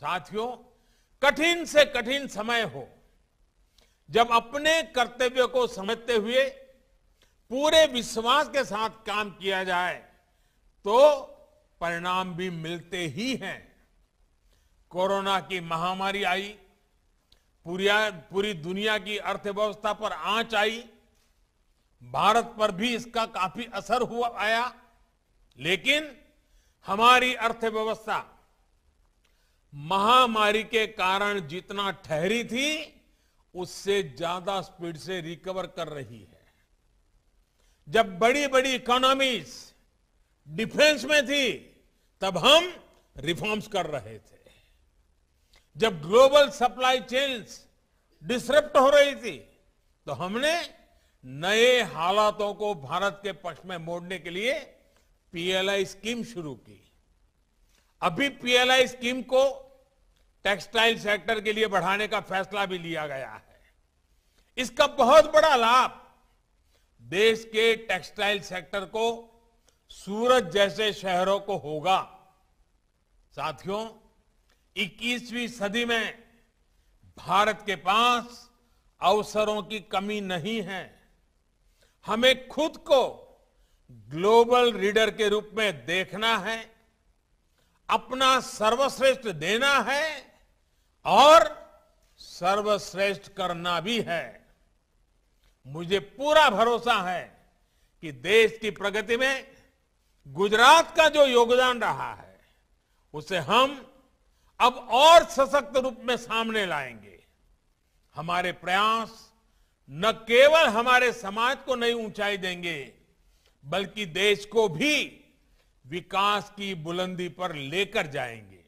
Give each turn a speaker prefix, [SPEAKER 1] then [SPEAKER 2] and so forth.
[SPEAKER 1] साथियों कठिन से कठिन समय हो जब अपने कर्तव्य को समझते हुए पूरे विश्वास के साथ काम किया जाए तो परिणाम भी मिलते ही हैं कोरोना की महामारी आई पूरी पूरी दुनिया की अर्थव्यवस्था पर आंच आई भारत पर भी इसका काफी असर हुआ आया लेकिन हमारी अर्थव्यवस्था महामारी के कारण जितना ठहरी थी उससे ज्यादा स्पीड से रिकवर कर रही है जब बड़ी बड़ी इकोनॉमीज डिफेंस में थी तब हम रिफॉर्म्स कर रहे थे जब ग्लोबल सप्लाई चेन्स डिसरप्ट हो रही थी तो हमने नए हालातों को भारत के पक्ष में मोड़ने के लिए पीएलआई स्कीम शुरू की अभी पीएलआई स्कीम को टेक्सटाइल सेक्टर के लिए बढ़ाने का फैसला भी लिया गया है इसका बहुत बड़ा लाभ देश के टेक्सटाइल सेक्टर को सूरत जैसे शहरों को होगा साथियों 21वीं सदी में भारत के पास अवसरों की कमी नहीं है हमें खुद को ग्लोबल रीडर के रूप में देखना है अपना सर्वश्रेष्ठ देना है और सर्वश्रेष्ठ करना भी है मुझे पूरा भरोसा है कि देश की प्रगति में गुजरात का जो योगदान रहा है उसे हम अब और सशक्त रूप में सामने लाएंगे हमारे प्रयास न केवल हमारे समाज को नई ऊंचाई देंगे बल्कि देश को भी विकास की बुलंदी पर लेकर जाएंगे